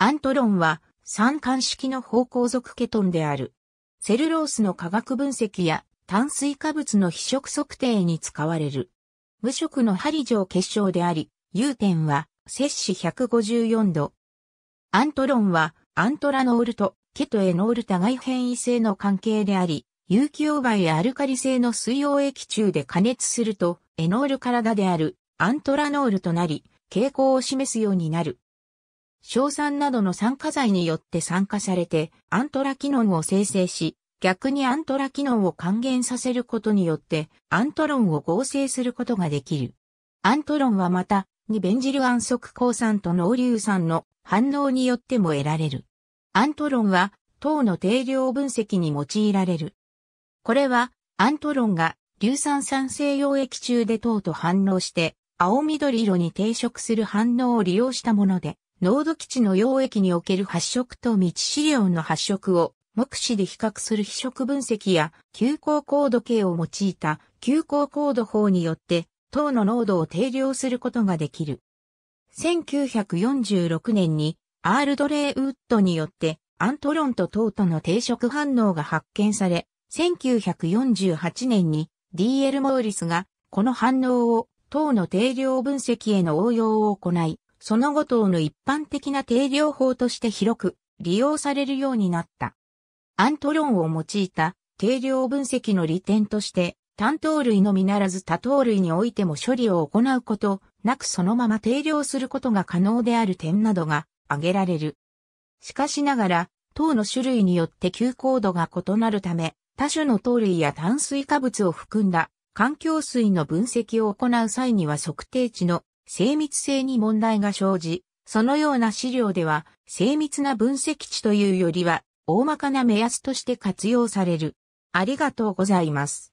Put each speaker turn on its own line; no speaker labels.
アントロンは三冠式の方向属ケトンである。セルロースの化学分析や炭水化物の非色測定に使われる。無色の針状結晶であり、融点は摂氏154度。アントロンはアントラノールとケトエノール互い変異性の関係であり、有機溶媒やアルカリ性の水溶液中で加熱すると、エノール体であるアントラノールとなり、傾向を示すようになる。硝酸などの酸化剤によって酸化されてアントラキノンを生成し、逆にアントラキノンを還元させることによってアントロンを合成することができる。アントロンはまた、ニベンジル安息抗酸と濃硫酸の反応によっても得られる。アントロンは糖の定量分析に用いられる。これはアントロンが硫酸酸性溶液中で糖と反応して青緑色に定色する反応を利用したもので、濃度基地の溶液における発色と未知資料の発色を目視で比較する非色分析や急行高度計を用いた急行高度法によって糖の濃度を定量することができる。1946年にアールドレイウッドによってアントロンと糖との定食反応が発見され、1948年に DL モーリスがこの反応を糖の定量分析への応用を行い、その後等の一般的な定量法として広く利用されるようになった。アントロンを用いた定量分析の利点として、単等類のみならず多等類においても処理を行うことなくそのまま定量することが可能である点などが挙げられる。しかしながら、等の種類によって急高度が異なるため、多種の等類や炭水化物を含んだ環境水の分析を行う際には測定値の精密性に問題が生じ、そのような資料では精密な分析値というよりは大まかな目安として活用される。ありがとうございます。